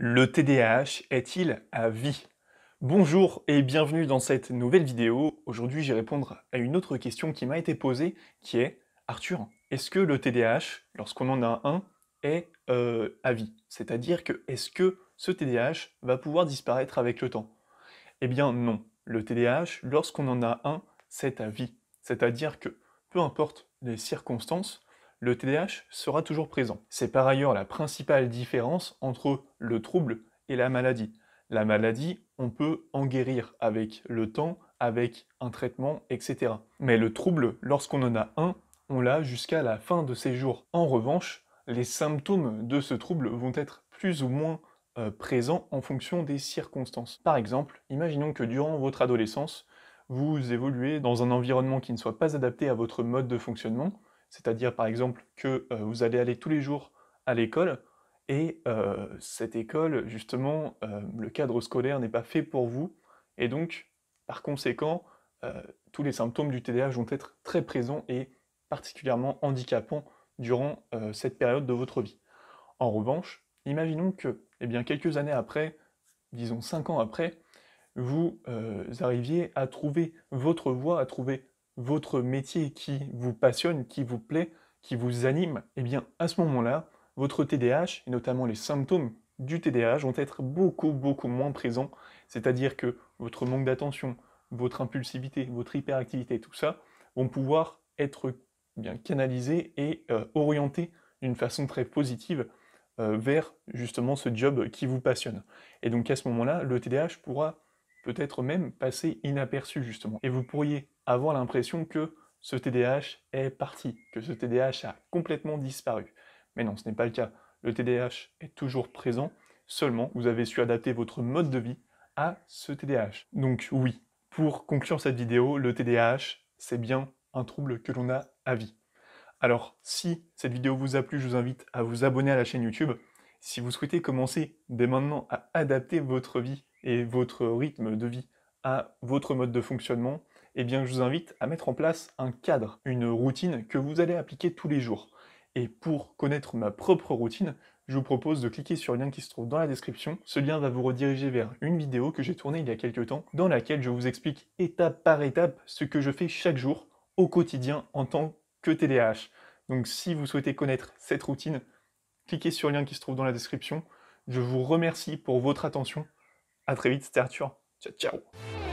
Le TDAH est-il à vie Bonjour et bienvenue dans cette nouvelle vidéo. Aujourd'hui, j'ai répondu répondre à une autre question qui m'a été posée, qui est Arthur, est-ce que le TDAH, lorsqu'on en a un, est euh, à vie C'est-à-dire que est-ce que ce TDAH va pouvoir disparaître avec le temps Eh bien non. Le TDAH, lorsqu'on en a un, c'est à vie. C'est-à-dire que peu importe les circonstances, le TDAH sera toujours présent. C'est par ailleurs la principale différence entre le trouble et la maladie. La maladie, on peut en guérir avec le temps, avec un traitement, etc. Mais le trouble, lorsqu'on en a un, on l'a jusqu'à la fin de ses jours. En revanche, les symptômes de ce trouble vont être plus ou moins euh, présents en fonction des circonstances. Par exemple, imaginons que durant votre adolescence, vous évoluez dans un environnement qui ne soit pas adapté à votre mode de fonctionnement, c'est-à-dire par exemple que euh, vous allez aller tous les jours à l'école et euh, cette école, justement, euh, le cadre scolaire n'est pas fait pour vous et donc, par conséquent, tous les symptômes du TDAH vont être très présents et particulièrement handicapants durant cette période de votre vie. En revanche, imaginons que, eh bien, quelques années après, disons cinq ans après, vous arriviez à trouver votre voie, à trouver votre métier qui vous passionne, qui vous plaît, qui vous anime, eh bien à ce moment-là, votre TDAH, et notamment les symptômes du TDAH, vont être beaucoup, beaucoup moins présents. C'est-à-dire que votre manque d'attention, votre impulsivité, votre hyperactivité, tout ça, vont pouvoir être eh bien canalisés et euh, orientés d'une façon très positive euh, vers justement ce job qui vous passionne. Et donc à ce moment-là, le TDAH pourra peut-être même passer inaperçu justement. Et vous pourriez avoir l'impression que ce TDAH est parti, que ce TDAH a complètement disparu. Mais non, ce n'est pas le cas. Le TDAH est toujours présent, seulement vous avez su adapter votre mode de vie à ce TDAH. Donc oui, pour conclure cette vidéo, le TDAH, c'est bien un trouble que l'on a à vie. Alors si cette vidéo vous a plu, je vous invite à vous abonner à la chaîne YouTube. Si vous souhaitez commencer dès maintenant à adapter votre vie et votre rythme de vie à votre mode de fonctionnement, eh bien je vous invite à mettre en place un cadre, une routine que vous allez appliquer tous les jours. Et pour connaître ma propre routine, je vous propose de cliquer sur le lien qui se trouve dans la description. Ce lien va vous rediriger vers une vidéo que j'ai tournée il y a quelques temps, dans laquelle je vous explique étape par étape ce que je fais chaque jour au quotidien en tant que TDAH. Donc si vous souhaitez connaître cette routine, cliquez sur le lien qui se trouve dans la description. Je vous remercie pour votre attention. A très vite, c'était Arthur. Ciao, ciao